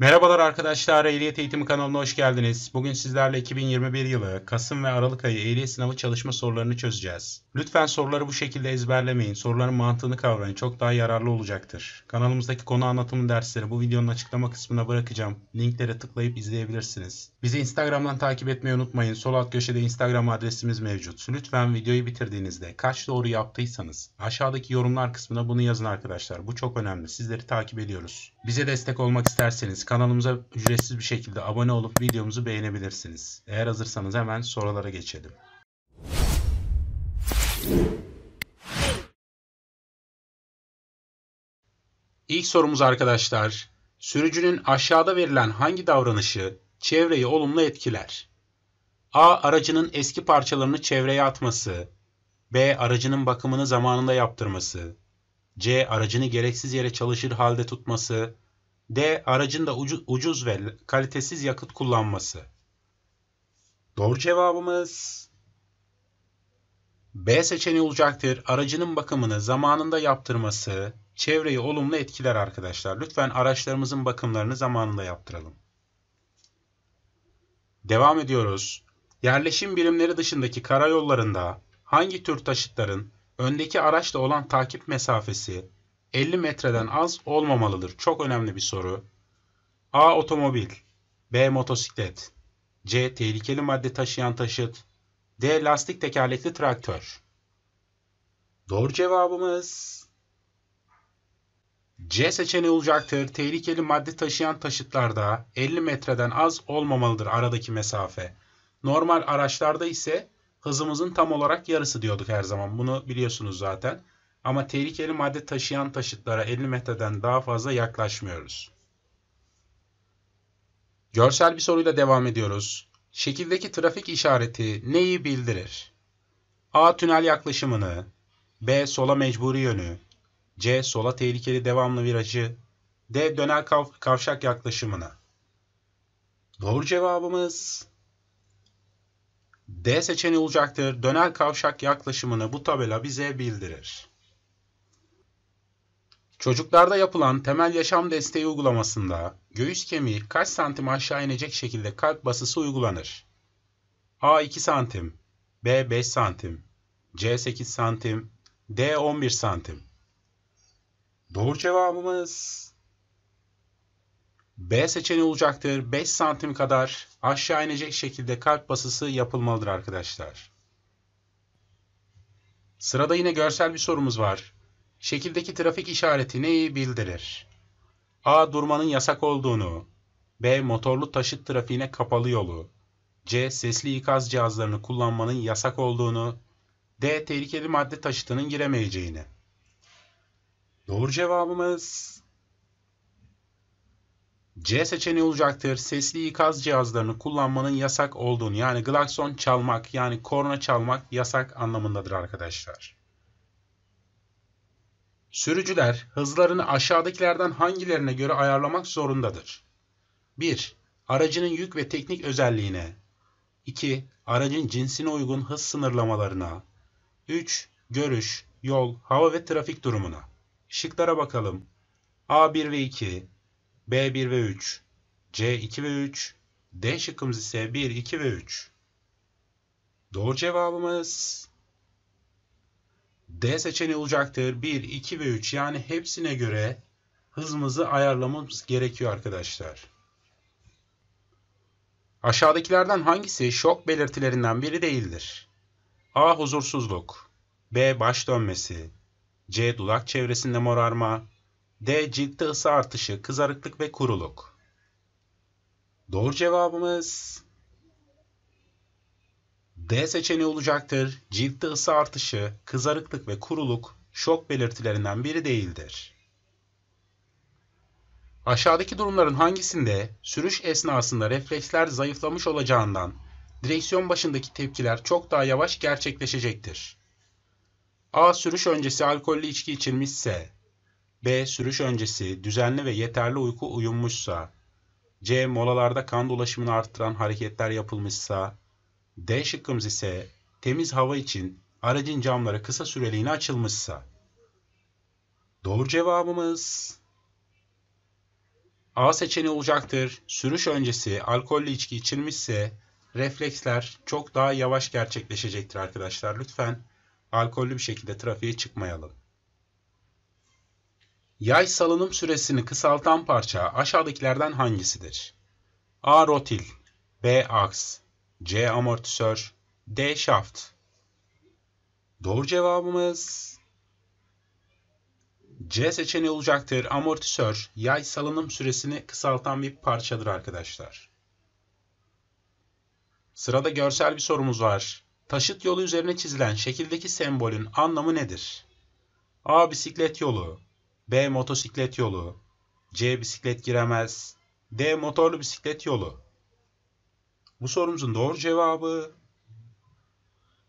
Merhabalar arkadaşlar, Ehliyet Eğitimi kanalına hoş geldiniz. Bugün sizlerle 2021 yılı Kasım ve Aralık ayı ehliyet sınavı çalışma sorularını çözeceğiz. Lütfen soruları bu şekilde ezberlemeyin, soruların mantığını kavrayın, çok daha yararlı olacaktır. Kanalımızdaki konu anlatımı dersleri bu videonun açıklama kısmına bırakacağım. Linklere tıklayıp izleyebilirsiniz. Bizi Instagram'dan takip etmeyi unutmayın, sol alt köşede Instagram adresimiz mevcut. Lütfen videoyu bitirdiğinizde kaç doğru yaptıysanız aşağıdaki yorumlar kısmına bunu yazın arkadaşlar. Bu çok önemli, sizleri takip ediyoruz. Bize destek olmak isterseniz kanalımıza ücretsiz bir şekilde abone olup videomuzu beğenebilirsiniz. Eğer hazırsanız hemen sorulara geçelim. İlk sorumuz arkadaşlar, sürücünün aşağıda verilen hangi davranışı çevreyi olumlu etkiler? A. Aracının eski parçalarını çevreye atması. B. Aracının bakımını zamanında yaptırması. C. Aracını gereksiz yere çalışır halde tutması. D. Aracında ucuz ve kalitesiz yakıt kullanması. Doğru cevabımız B seçeneği olacaktır. Aracının bakımını zamanında yaptırması çevreyi olumlu etkiler arkadaşlar. Lütfen araçlarımızın bakımlarını zamanında yaptıralım. Devam ediyoruz. Yerleşim birimleri dışındaki karayollarında hangi tür taşıtların Öndeki araçla olan takip mesafesi 50 metreden az olmamalıdır. Çok önemli bir soru. A. Otomobil B. Motosiklet C. Tehlikeli madde taşıyan taşıt D. Lastik tekerlekli traktör Doğru cevabımız C seçeneği olacaktır. Tehlikeli madde taşıyan taşıtlarda 50 metreden az olmamalıdır aradaki mesafe. Normal araçlarda ise hızımızın tam olarak yarısı diyorduk her zaman. Bunu biliyorsunuz zaten. Ama tehlikeli madde taşıyan taşıtlara 50 metreden daha fazla yaklaşmıyoruz. Görsel bir soruyla devam ediyoruz. Şekildeki trafik işareti neyi bildirir? A. Tünel yaklaşımını, B. Sola mecburi yönü, C. Sola tehlikeli devamlı virajı, D. Döner kav kavşak yaklaşımını. Doğru cevabımız D seçeneği olacaktır. Dönel kavşak yaklaşımını bu tabela bize bildirir. Çocuklarda yapılan temel yaşam desteği uygulamasında göğüs kemiği kaç santim aşağı inecek şekilde kalp basısı uygulanır? A 2 santim, B 5 santim, C 8 santim, D 11 santim. Doğru cevabımız B seçeneği olacaktır. 5 santim kadar aşağı inecek şekilde kalp basısı yapılmalıdır arkadaşlar. Sırada yine görsel bir sorumuz var. Şekildeki trafik işareti neyi bildirir? A. Durmanın yasak olduğunu. B. Motorlu taşıt trafiğine kapalı yolu. C. Sesli ikaz cihazlarını kullanmanın yasak olduğunu. D. Tehlikeli madde taşıtının giremeyeceğini. Doğru cevabımız C seçeneği olacaktır. Sesli ikaz cihazlarını kullanmanın yasak olduğunu yani klakson çalmak yani korna çalmak yasak anlamındadır arkadaşlar. Sürücüler hızlarını aşağıdakilerden hangilerine göre ayarlamak zorundadır? 1. Aracının yük ve teknik özelliğine 2. Aracın cinsine uygun hız sınırlamalarına 3. Görüş, yol, hava ve trafik durumuna Şıklara bakalım. A1 ve 2 B1 ve 3, C2 ve 3, D şıkkımız ise 1, 2 ve 3. Doğru cevabımız D seçeneği olacaktır. 1, 2 ve 3 yani hepsine göre hızımızı ayarlamamız gerekiyor arkadaşlar. Aşağıdakilerden hangisi şok belirtilerinden biri değildir? A. Huzursuzluk B. Baş dönmesi C. Dudak çevresinde morarma D. Ciltte ısı artışı, kızarıklık ve kuruluk. Doğru cevabımız D seçeneği olacaktır. Ciltte ısı artışı, kızarıklık ve kuruluk şok belirtilerinden biri değildir. Aşağıdaki durumların hangisinde sürüş esnasında refleksler zayıflamış olacağından direksiyon başındaki tepkiler çok daha yavaş gerçekleşecektir? A. Sürüş öncesi alkollü içki içilmişse B. Sürüş öncesi düzenli ve yeterli uyku uyunmuşsa. C. Molalarda kan dolaşımını arttıran hareketler yapılmışsa. D şıkkımız ise temiz hava için aracın camları kısa süreliğine açılmışsa. Doğru cevabımız A seçeneği olacaktır. Sürüş öncesi alkollü içki içilmişse refleksler çok daha yavaş gerçekleşecektir arkadaşlar. Lütfen alkollü bir şekilde trafiğe çıkmayalım. Yay salınım süresini kısaltan parça aşağıdakilerden hangisidir? A. Rotil B. Aks C. Amortisör D. Şaft Doğru cevabımız C seçeneği olacaktır. Amortisör yay salınım süresini kısaltan bir parçadır arkadaşlar. Sırada görsel bir sorumuz var. Taşıt yolu üzerine çizilen şekildeki sembolün anlamı nedir? A. Bisiklet yolu B. Motosiklet yolu C. Bisiklet giremez D. Motorlu bisiklet yolu Bu sorumuzun doğru cevabı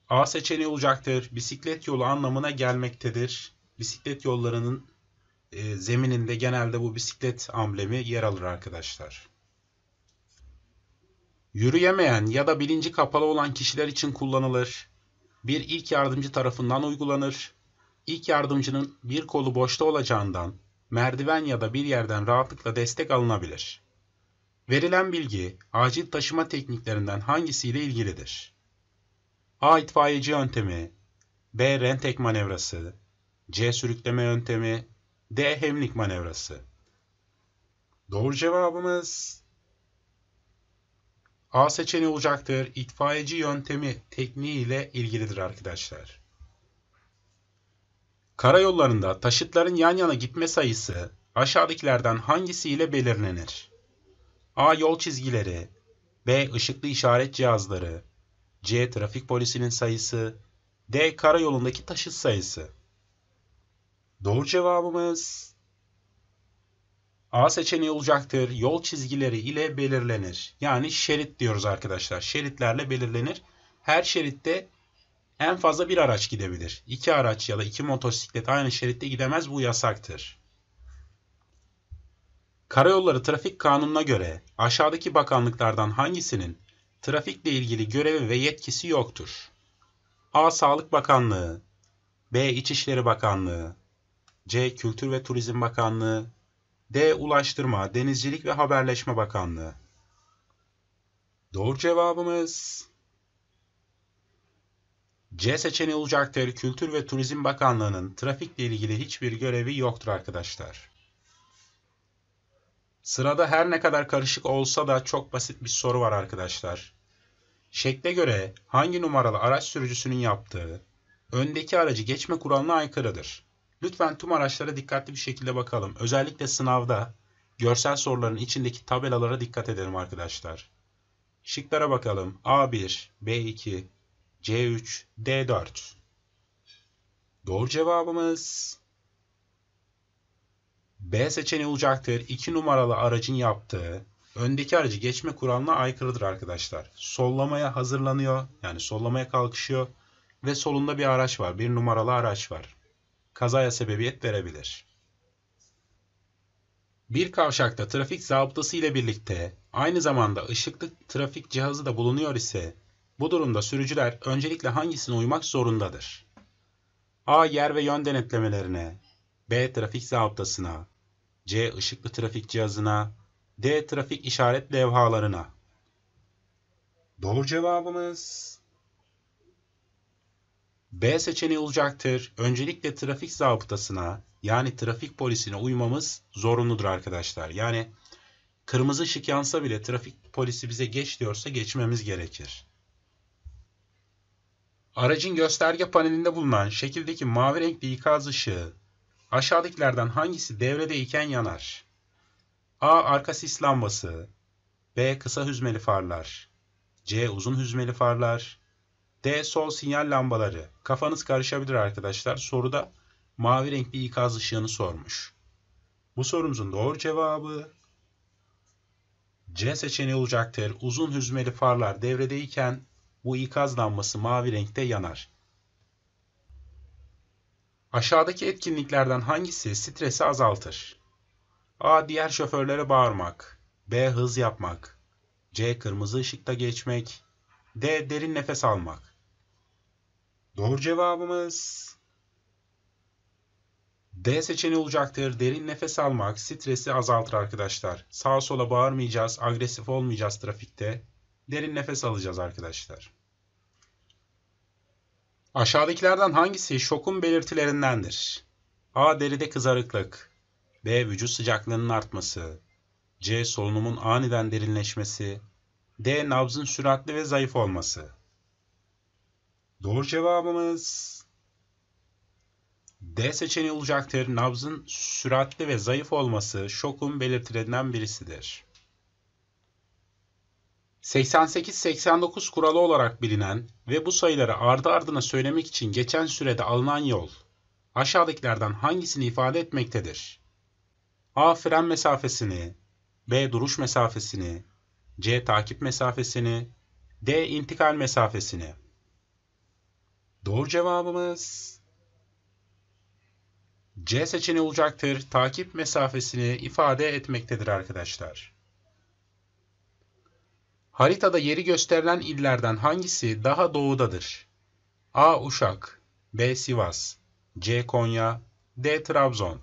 A seçeneği olacaktır. Bisiklet yolu anlamına gelmektedir. Bisiklet yollarının e, zemininde genelde bu bisiklet amblemi yer alır arkadaşlar. Yürüyemeyen ya da bilinci kapalı olan kişiler için kullanılır. Bir ilk yardımcı tarafından uygulanır ilk yardımcının bir kolu boşta olacağından merdiven ya da bir yerden rahatlıkla destek alınabilir. Verilen bilgi acil taşıma tekniklerinden hangisiyle ilgilidir? A. itfaiyeci yöntemi B. Rentek manevrası C. Sürükleme yöntemi D. Hemlik manevrası Doğru cevabımız A seçeneği olacaktır. İtfaiyeci yöntemi tekniği ile ilgilidir arkadaşlar. Karayollarında taşıtların yan yana gitme sayısı aşağıdakilerden hangisiyle belirlenir? A. Yol çizgileri B. Işıklı işaret cihazları C. Trafik polisinin sayısı D. Karayolundaki taşıt sayısı Doğru cevabımız A seçeneği olacaktır. Yol çizgileri ile belirlenir. Yani şerit diyoruz arkadaşlar. Şeritlerle belirlenir. Her şeritte en fazla bir araç gidebilir. İki araç ya da iki motosiklet aynı şeritte gidemez bu yasaktır. Karayolları Trafik Kanunu'na göre aşağıdaki bakanlıklardan hangisinin trafikle ilgili görevi ve yetkisi yoktur? A. Sağlık Bakanlığı B. İçişleri Bakanlığı C. Kültür ve Turizm Bakanlığı D. Ulaştırma, Denizcilik ve Haberleşme Bakanlığı Doğru cevabımız C seçeneği olacaktır. Kültür ve Turizm Bakanlığı'nın trafikle ilgili hiçbir görevi yoktur arkadaşlar. Sırada her ne kadar karışık olsa da çok basit bir soru var arkadaşlar. Şekle göre hangi numaralı araç sürücüsünün yaptığı öndeki aracı geçme kuralına aykırıdır? Lütfen tüm araçlara dikkatli bir şekilde bakalım. Özellikle sınavda görsel soruların içindeki tabelalara dikkat edelim arkadaşlar. Şıklara bakalım. A1, B2, C3, D4. Doğru cevabımız B seçeneği olacaktır. 2 numaralı aracın yaptığı öndeki aracı geçme kuralına aykırıdır arkadaşlar. Sollamaya hazırlanıyor. Yani sollamaya kalkışıyor. Ve solunda bir araç var. Bir numaralı araç var. Kazaya sebebiyet verebilir. Bir kavşakta trafik zabıtası ile birlikte aynı zamanda ışıklı trafik cihazı da bulunuyor ise bu durumda sürücüler öncelikle hangisine uymak zorundadır? A. Yer ve yön denetlemelerine, B. Trafik zabıtasına, C. Işıklı trafik cihazına, D. Trafik işaret levhalarına. Doğru cevabımız B seçeneği olacaktır. Öncelikle trafik zabıtasına yani trafik polisine uymamız zorunludur arkadaşlar. Yani kırmızı ışık yansa bile trafik polisi bize geç diyorsa geçmemiz gerekir. Aracın gösterge panelinde bulunan şekildeki mavi renkli ikaz ışığı aşağıdakilerden hangisi devrede iken yanar? A. Arka sis lambası B. Kısa hüzmeli farlar C. Uzun hüzmeli farlar D. Sol sinyal lambaları Kafanız karışabilir arkadaşlar. Soruda mavi renkli ikaz ışığını sormuş. Bu sorumuzun doğru cevabı C seçeneği olacaktır. Uzun hüzmeli farlar devredeyken bu ikaz lambası mavi renkte yanar. Aşağıdaki etkinliklerden hangisi stresi azaltır? A. Diğer şoförlere bağırmak. B. Hız yapmak. C. Kırmızı ışıkta geçmek. D. Derin nefes almak. Doğru cevabımız D seçeneği olacaktır. Derin nefes almak stresi azaltır arkadaşlar. Sağa sola bağırmayacağız, agresif olmayacağız trafikte. Derin nefes alacağız arkadaşlar. Aşağıdakilerden hangisi şokun belirtilerindendir? A. Deride kızarıklık. B. Vücut sıcaklığının artması. C. Solunumun aniden derinleşmesi. D. Nabzın süratli ve zayıf olması. Doğru cevabımız D seçeneği olacaktır. Nabzın süratli ve zayıf olması şokun belirtilerinden birisidir. 88-89 kuralı olarak bilinen ve bu sayıları ardı ardına söylemek için geçen sürede alınan yol aşağıdakilerden hangisini ifade etmektedir? A. Fren mesafesini, B. Duruş mesafesini, C. Takip mesafesini, D. intikal mesafesini. Doğru cevabımız C seçeneği olacaktır. Takip mesafesini ifade etmektedir arkadaşlar. Haritada yeri gösterilen illerden hangisi daha doğudadır? A. Uşak B. Sivas C. Konya D. Trabzon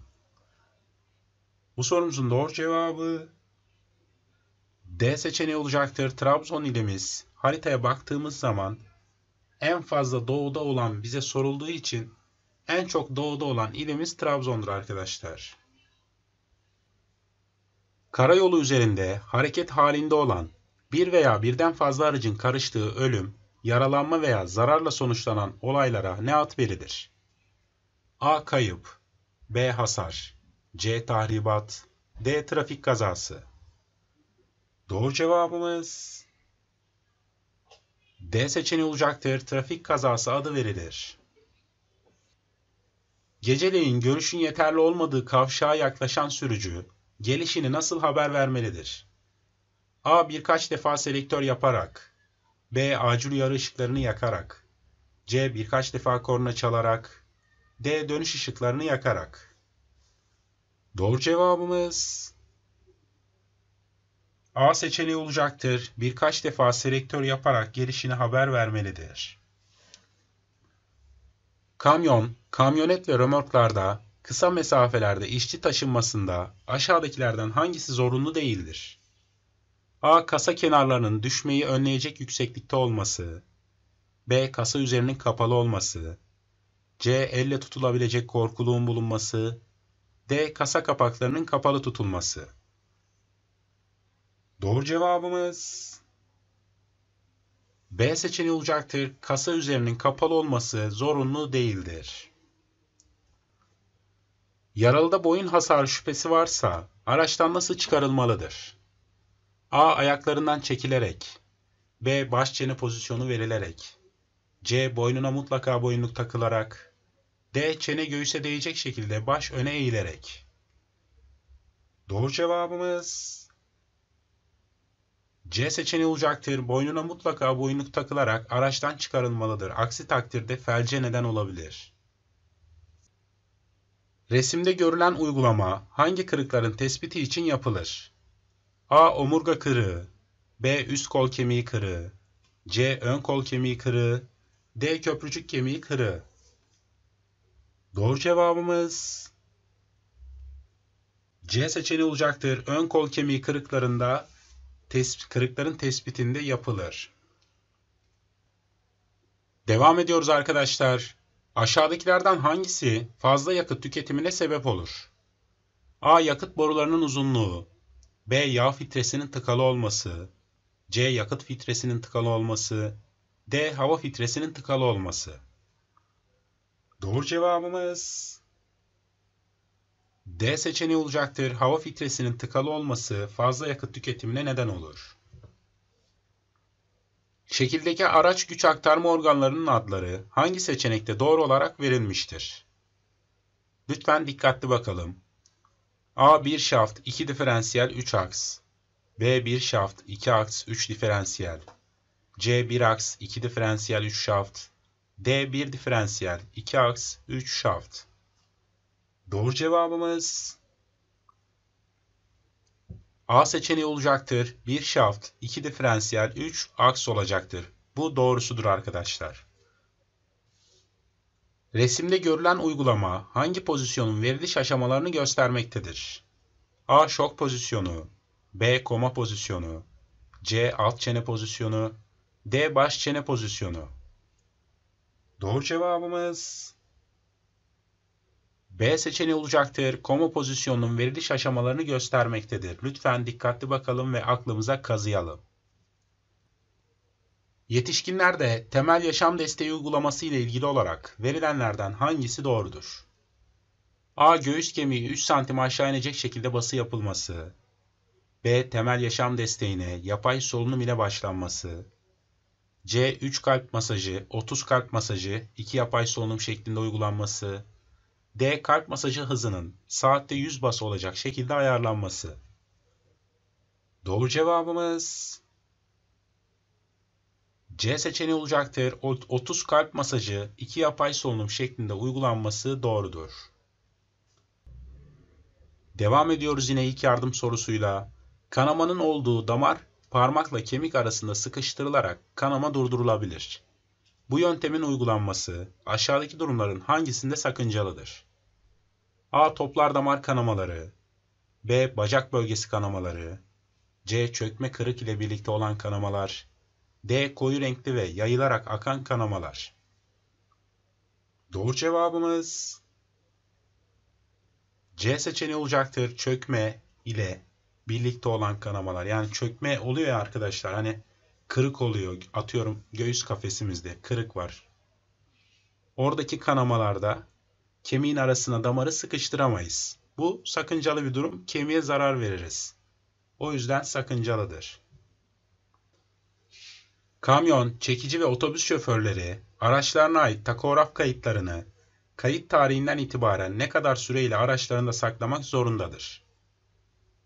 Bu sorumuzun doğru cevabı D seçeneği olacaktır. Trabzon ilimiz haritaya baktığımız zaman en fazla doğuda olan bize sorulduğu için en çok doğuda olan ilimiz Trabzon'dur arkadaşlar. Karayolu üzerinde hareket halinde olan bir veya birden fazla aracın karıştığı ölüm, yaralanma veya zararla sonuçlanan olaylara ne ad verilir? A. Kayıp B. Hasar C. Tahribat D. Trafik kazası Doğru cevabımız D seçeneği olacaktır. Trafik kazası adı verilir. Geceleyin görüşün yeterli olmadığı kavşağa yaklaşan sürücü, gelişini nasıl haber vermelidir? A. Birkaç defa selektör yaparak. B. Acil uyarı ışıklarını yakarak. C. Birkaç defa korna çalarak. D. Dönüş ışıklarını yakarak. Doğru cevabımız A seçeneği olacaktır. Birkaç defa selektör yaparak gelişini haber vermelidir. Kamyon, kamyonet ve römorklarda kısa mesafelerde işçi taşınmasında aşağıdakilerden hangisi zorunlu değildir? A. Kasa kenarlarının düşmeyi önleyecek yükseklikte olması. B. Kasa üzerinin kapalı olması. C. Elle tutulabilecek korkuluğun bulunması. D. Kasa kapaklarının kapalı tutulması. Doğru cevabımız B seçeneği olacaktır. Kasa üzerinin kapalı olması zorunlu değildir. Yaralıda boyun hasarı şüphesi varsa araçtan nasıl çıkarılmalıdır? A. Ayaklarından çekilerek. B. Baş çene pozisyonu verilerek. C. Boynuna mutlaka boyunluk takılarak. D. Çene göğüse değecek şekilde baş öne eğilerek. Doğru cevabımız C seçeneği olacaktır. Boynuna mutlaka boyunluk takılarak araçtan çıkarılmalıdır. Aksi takdirde felce neden olabilir. Resimde görülen uygulama hangi kırıkların tespiti için yapılır? A. Omurga kırığı B. Üst kol kemiği kırığı C. Ön kol kemiği kırığı D. Köprücük kemiği kırığı Doğru cevabımız C seçeneği olacaktır. Ön kol kemiği kırıklarında tes kırıkların tespitinde yapılır. Devam ediyoruz arkadaşlar. Aşağıdakilerden hangisi fazla yakıt tüketimine sebep olur? A. Yakıt borularının uzunluğu B. Yağ filtresinin tıkalı olması. C. Yakıt filtresinin tıkalı olması. D. Hava filtresinin tıkalı olması. Doğru cevabımız D seçeneği olacaktır. Hava filtresinin tıkalı olması fazla yakıt tüketimine neden olur. Şekildeki araç güç aktarma organlarının adları hangi seçenekte doğru olarak verilmiştir? Lütfen dikkatli bakalım. A bir şaft 2 diferansiyel 3 aks. B bir şaft 2 aks 3 diferansiyel. C bir aks 2 diferansiyel 3 şaft. D bir diferansiyel 2 aks 3 şaft. Doğru cevabımız A seçeneği olacaktır. Bir şaft 2 diferansiyel 3 aks olacaktır. Bu doğrusudur arkadaşlar. Resimde görülen uygulama hangi pozisyonun veriliş aşamalarını göstermektedir? A. Şok pozisyonu B. Koma pozisyonu C. Alt çene pozisyonu D. Baş çene pozisyonu Doğru cevabımız B seçeneği olacaktır. Koma pozisyonunun veriliş aşamalarını göstermektedir. Lütfen dikkatli bakalım ve aklımıza kazıyalım. Yetişkinlerde temel yaşam desteği uygulaması ile ilgili olarak verilenlerden hangisi doğrudur? A. Göğüs kemiği 3 santim aşağı inecek şekilde bası yapılması. B. Temel yaşam desteğine yapay solunum ile başlanması. C. 3 kalp masajı, 30 kalp masajı, 2 yapay solunum şeklinde uygulanması. D. Kalp masajı hızının saatte 100 bas olacak şekilde ayarlanması. Doğru cevabımız C seçeneği olacaktır. 30 kalp masajı 2 yapay solunum şeklinde uygulanması doğrudur. Devam ediyoruz yine ilk yardım sorusuyla. Kanamanın olduğu damar parmakla kemik arasında sıkıştırılarak kanama durdurulabilir. Bu yöntemin uygulanması aşağıdaki durumların hangisinde sakıncalıdır? A. Toplar damar kanamaları B. Bacak bölgesi kanamaları C. Çökme kırık ile birlikte olan kanamalar D. Koyu renkli ve yayılarak akan kanamalar. Doğru cevabımız C seçeneği olacaktır. Çökme ile birlikte olan kanamalar. Yani çökme oluyor ya arkadaşlar. Hani kırık oluyor. Atıyorum göğüs kafesimizde kırık var. Oradaki kanamalarda kemiğin arasına damarı sıkıştıramayız. Bu sakıncalı bir durum. Kemiğe zarar veririz. O yüzden sakıncalıdır kamyon, çekici ve otobüs şoförleri araçlarına ait takograf kayıtlarını kayıt tarihinden itibaren ne kadar süreyle araçlarında saklamak zorundadır?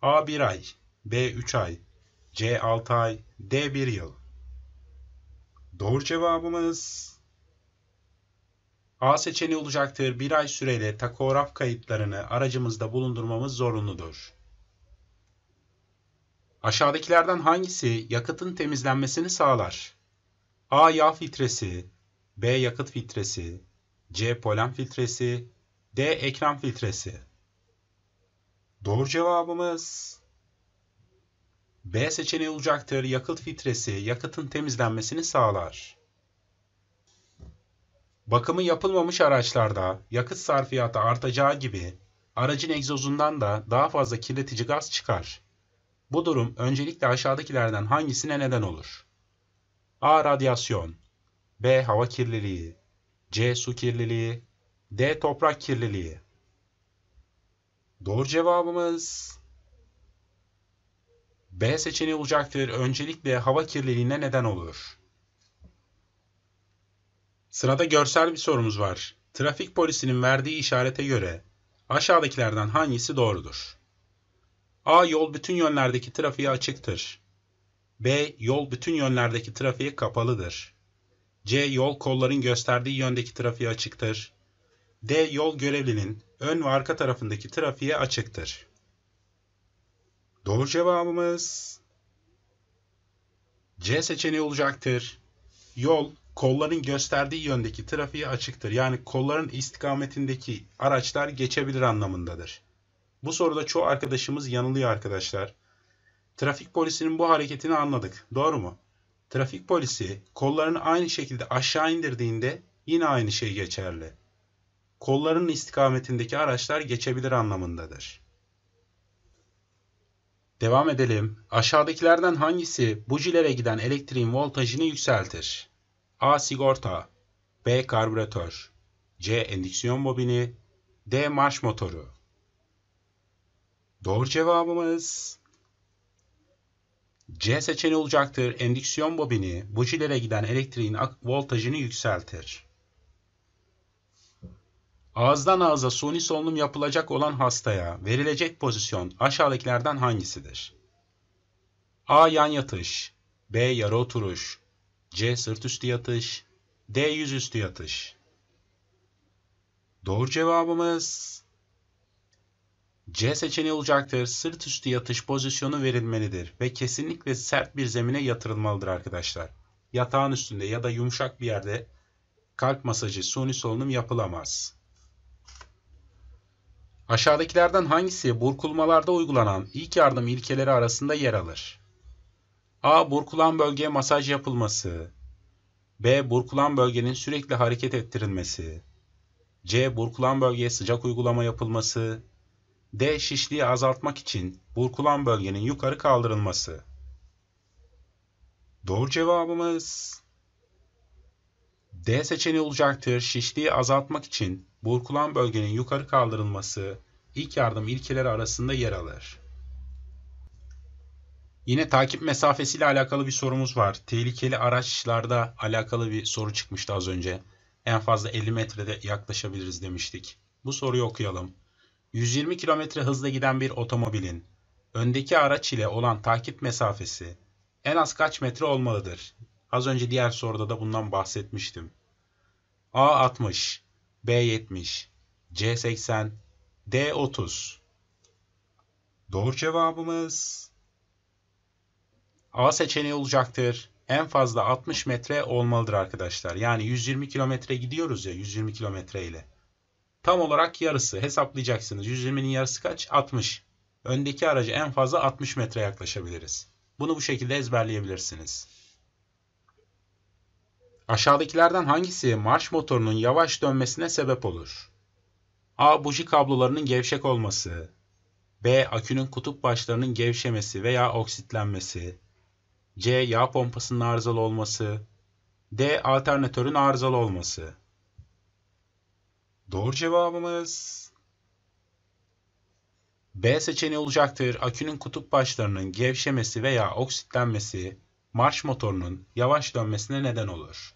A 1 ay, B 3 ay, C 6 ay, D 1 yıl. Doğru cevabımız A seçeneği olacaktır. 1 ay süreyle takograf kayıtlarını aracımızda bulundurmamız zorunludur. Aşağıdakilerden hangisi yakıtın temizlenmesini sağlar? A. Yağ filtresi B. Yakıt filtresi C. Polen filtresi D. Ekran filtresi Doğru cevabımız B seçeneği olacaktır. Yakıt filtresi yakıtın temizlenmesini sağlar. Bakımı yapılmamış araçlarda yakıt sarfiyatı artacağı gibi aracın egzozundan da daha fazla kirletici gaz çıkar. Bu durum öncelikle aşağıdakilerden hangisine neden olur? A. Radyasyon B. Hava kirliliği C. Su kirliliği D. Toprak kirliliği Doğru cevabımız B seçeneği olacaktır. Öncelikle hava kirliliğine neden olur. Sırada görsel bir sorumuz var. Trafik polisinin verdiği işarete göre aşağıdakilerden hangisi doğrudur? A. Yol bütün yönlerdeki trafiğe açıktır. B. Yol bütün yönlerdeki trafiğe kapalıdır. C. Yol kolların gösterdiği yöndeki trafiğe açıktır. D. Yol görevlinin ön ve arka tarafındaki trafiğe açıktır. Doğru cevabımız C seçeneği olacaktır. Yol kolların gösterdiği yöndeki trafiğe açıktır. Yani kolların istikametindeki araçlar geçebilir anlamındadır. Bu soruda çoğu arkadaşımız yanılıyor arkadaşlar. Trafik polisinin bu hareketini anladık. Doğru mu? Trafik polisi kollarını aynı şekilde aşağı indirdiğinde yine aynı şey geçerli. Kollarının istikametindeki araçlar geçebilir anlamındadır. Devam edelim. Aşağıdakilerden hangisi bujilere giden elektriğin voltajını yükseltir? A. Sigorta B. Karbüratör C. Endüksiyon bobini D. Marş motoru Doğru cevabımız C seçeneği olacaktır. Endüksiyon bobini bujilere giden elektriğin voltajını yükseltir. Ağızdan ağza suni solunum yapılacak olan hastaya verilecek pozisyon aşağıdakilerden hangisidir? A. Yan yatış B. Yarı oturuş C. Sırt üstü yatış D. yüz üstü yatış Doğru cevabımız C seçeneği olacaktır. Sırt üstü yatış pozisyonu verilmelidir ve kesinlikle sert bir zemine yatırılmalıdır arkadaşlar. Yatağın üstünde ya da yumuşak bir yerde kalp masajı, suni solunum yapılamaz. Aşağıdakilerden hangisi burkulmalarda uygulanan ilk yardım ilkeleri arasında yer alır? A. Burkulan bölgeye masaj yapılması. B. Burkulan bölgenin sürekli hareket ettirilmesi. C. Burkulan bölgeye sıcak uygulama yapılması. D. Şişliği azaltmak için burkulan bölgenin yukarı kaldırılması. Doğru cevabımız D seçeneği olacaktır. Şişliği azaltmak için burkulan bölgenin yukarı kaldırılması ilk yardım ilkeleri arasında yer alır. Yine takip mesafesi ile alakalı bir sorumuz var. Tehlikeli araçlarda alakalı bir soru çıkmıştı az önce. En fazla 50 metrede yaklaşabiliriz demiştik. Bu soruyu okuyalım. 120 km hızla giden bir otomobilin öndeki araç ile olan takip mesafesi en az kaç metre olmalıdır? Az önce diğer soruda da bundan bahsetmiştim. A 60, B 70, C 80, D 30. Doğru cevabımız A seçeneği olacaktır. En fazla 60 metre olmalıdır arkadaşlar. Yani 120 kilometre gidiyoruz ya 120 kilometre ile. Tam olarak yarısı hesaplayacaksınız. 120'nin yarısı kaç? 60. Öndeki aracı en fazla 60 metre yaklaşabiliriz. Bunu bu şekilde ezberleyebilirsiniz. Aşağıdakilerden hangisi marş motorunun yavaş dönmesine sebep olur? A. Buji kablolarının gevşek olması. B. Akünün kutup başlarının gevşemesi veya oksitlenmesi. C. Yağ pompasının arızalı olması. D. Alternatörün arızalı olması. Doğru cevabımız B seçeneği olacaktır. Akünün kutup başlarının gevşemesi veya oksitlenmesi marş motorunun yavaş dönmesine neden olur.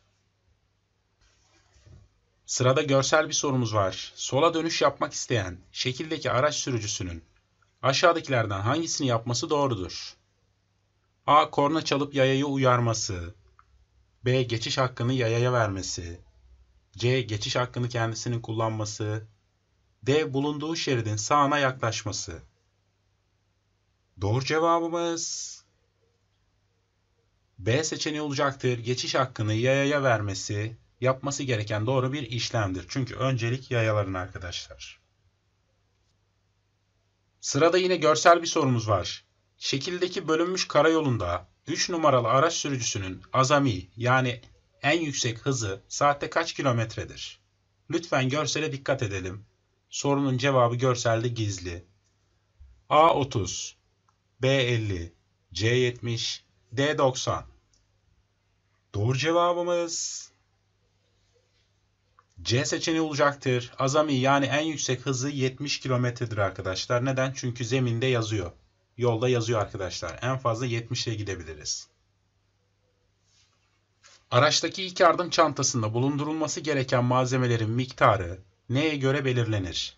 Sırada görsel bir sorumuz var. Sola dönüş yapmak isteyen şekildeki araç sürücüsünün aşağıdakilerden hangisini yapması doğrudur? A. Korna çalıp yayayı uyarması. B. Geçiş hakkını yayaya vermesi. C. Geçiş hakkını kendisinin kullanması. D. Bulunduğu şeridin sağına yaklaşması. Doğru cevabımız B seçeneği olacaktır. Geçiş hakkını yayaya vermesi yapması gereken doğru bir işlemdir. Çünkü öncelik yayaların arkadaşlar. Sırada yine görsel bir sorumuz var. Şekildeki bölünmüş karayolunda 3 numaralı araç sürücüsünün azami yani en yüksek hızı saatte kaç kilometredir? Lütfen görsele dikkat edelim. Sorunun cevabı görselde gizli. A 30, B 50, C 70, D 90. Doğru cevabımız C seçeneği olacaktır. Azami yani en yüksek hızı 70 kilometredir arkadaşlar. Neden? Çünkü zeminde yazıyor. Yolda yazıyor arkadaşlar. En fazla 70'e gidebiliriz. Araçtaki ilk yardım çantasında bulundurulması gereken malzemelerin miktarı neye göre belirlenir?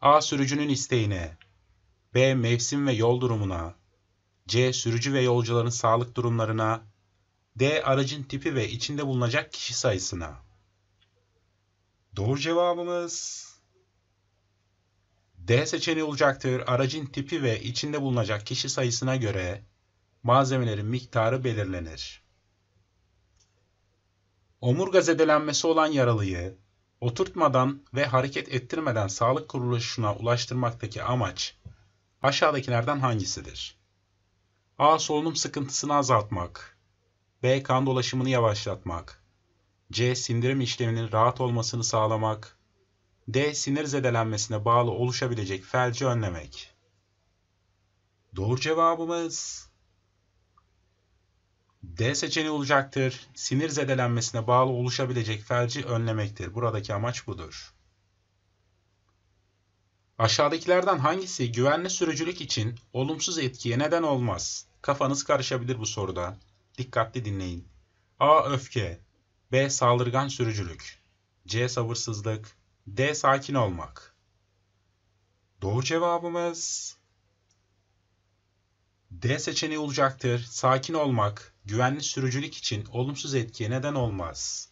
A. Sürücünün isteğine B. Mevsim ve yol durumuna C. Sürücü ve yolcuların sağlık durumlarına D. Aracın tipi ve içinde bulunacak kişi sayısına Doğru cevabımız D seçeneği olacaktır. Aracın tipi ve içinde bulunacak kişi sayısına göre malzemelerin miktarı belirlenir omurga zedelenmesi olan yaralıyı oturtmadan ve hareket ettirmeden sağlık kuruluşuna ulaştırmaktaki amaç aşağıdakilerden hangisidir? A. Solunum sıkıntısını azaltmak. B. Kan dolaşımını yavaşlatmak. C. Sindirim işleminin rahat olmasını sağlamak. D. Sinir zedelenmesine bağlı oluşabilecek felci önlemek. Doğru cevabımız D seçeneği olacaktır. Sinir zedelenmesine bağlı oluşabilecek felci önlemektir. Buradaki amaç budur. Aşağıdakilerden hangisi güvenli sürücülük için olumsuz etkiye neden olmaz? Kafanız karışabilir bu soruda. Dikkatli dinleyin. A. Öfke B. Saldırgan sürücülük C. Sabırsızlık D. Sakin olmak Doğru cevabımız D seçeneği olacaktır. Sakin olmak güvenli sürücülük için olumsuz etkiye neden olmaz.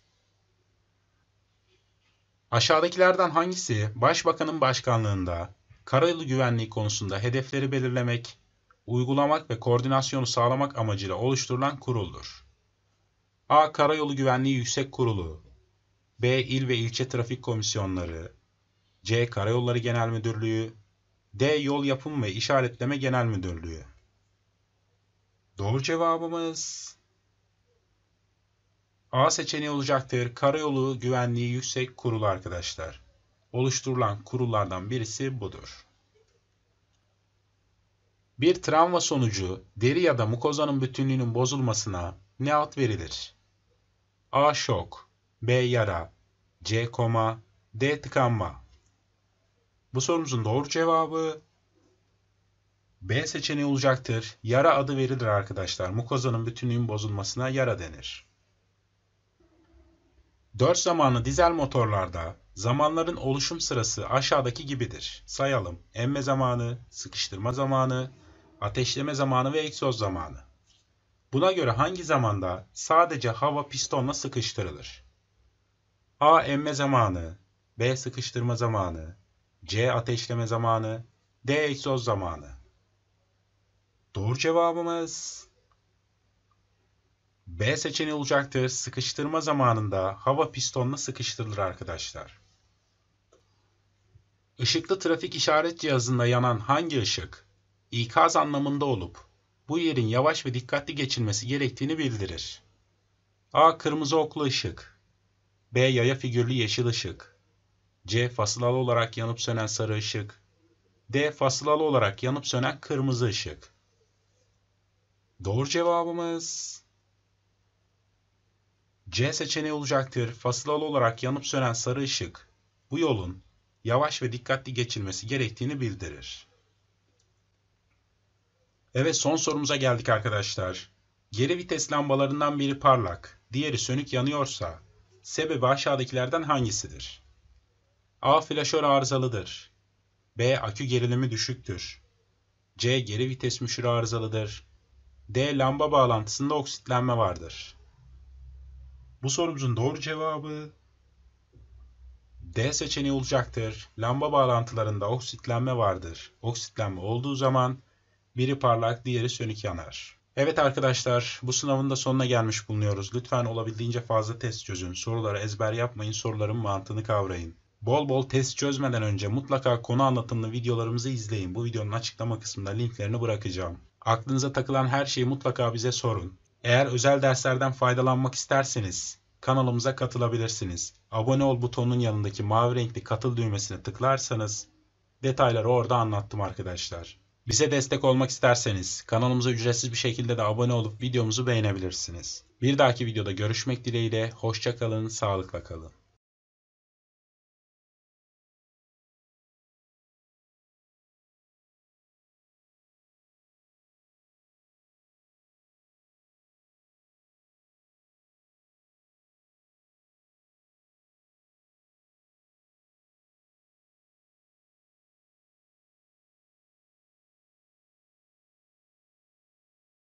Aşağıdakilerden hangisi Başbakanın başkanlığında karayolu güvenliği konusunda hedefleri belirlemek, uygulamak ve koordinasyonu sağlamak amacıyla oluşturulan kuruldur? A. Karayolu Güvenliği Yüksek Kurulu B. İl ve İlçe Trafik Komisyonları C. Karayolları Genel Müdürlüğü D. Yol Yapım ve İşaretleme Genel Müdürlüğü Doğru cevabımız A seçeneği olacaktır. Karayolu Güvenliği Yüksek Kurulu arkadaşlar. Oluşturulan kurullardan birisi budur. Bir travma sonucu deri ya da mukozanın bütünlüğünün bozulmasına ne ad verilir? A. Şok B. Yara C. Koma D. Tıkanma Bu sorumuzun doğru cevabı B seçeneği olacaktır. Yara adı verilir arkadaşlar. Mukozanın bütünlüğün bozulmasına yara denir. 4 zamanlı dizel motorlarda zamanların oluşum sırası aşağıdaki gibidir. Sayalım. Emme zamanı, sıkıştırma zamanı, ateşleme zamanı ve egzoz zamanı. Buna göre hangi zamanda sadece hava pistonla sıkıştırılır? A. Emme zamanı B. Sıkıştırma zamanı C. Ateşleme zamanı D. Egzoz zamanı Doğru cevabımız B seçeneği olacaktır. Sıkıştırma zamanında hava pistonla sıkıştırılır arkadaşlar. Işıklı trafik işaret cihazında yanan hangi ışık ikaz anlamında olup bu yerin yavaş ve dikkatli geçilmesi gerektiğini bildirir? A. Kırmızı oklu ışık B. Yaya figürlü yeşil ışık C. Fasılalı olarak yanıp sönen sarı ışık D. Fasılalı olarak yanıp sönen kırmızı ışık Doğru cevabımız C seçeneği olacaktır. Fasılalı olarak yanıp sönen sarı ışık bu yolun yavaş ve dikkatli geçilmesi gerektiğini bildirir. Evet son sorumuza geldik arkadaşlar. Geri vites lambalarından biri parlak, diğeri sönük yanıyorsa sebebi aşağıdakilerden hangisidir? A. Flaşör arızalıdır. B. Akü gerilimi düşüktür. C. Geri vites müşürü arızalıdır. D lamba bağlantısında oksitlenme vardır. Bu sorumuzun doğru cevabı D seçeneği olacaktır. Lamba bağlantılarında oksitlenme vardır. Oksitlenme olduğu zaman biri parlak, diğeri sönük yanar. Evet arkadaşlar, bu sınavın da sonuna gelmiş bulunuyoruz. Lütfen olabildiğince fazla test çözün. Sorulara ezber yapmayın, soruların mantığını kavrayın. Bol bol test çözmeden önce mutlaka konu anlatımlı videolarımızı izleyin. Bu videonun açıklama kısmında linklerini bırakacağım. Aklınıza takılan her şeyi mutlaka bize sorun. Eğer özel derslerden faydalanmak isterseniz kanalımıza katılabilirsiniz. Abone ol butonunun yanındaki mavi renkli katıl düğmesine tıklarsanız detayları orada anlattım arkadaşlar. Bize destek olmak isterseniz kanalımıza ücretsiz bir şekilde de abone olup videomuzu beğenebilirsiniz. Bir dahaki videoda görüşmek dileğiyle hoşçakalın, sağlıkla kalın.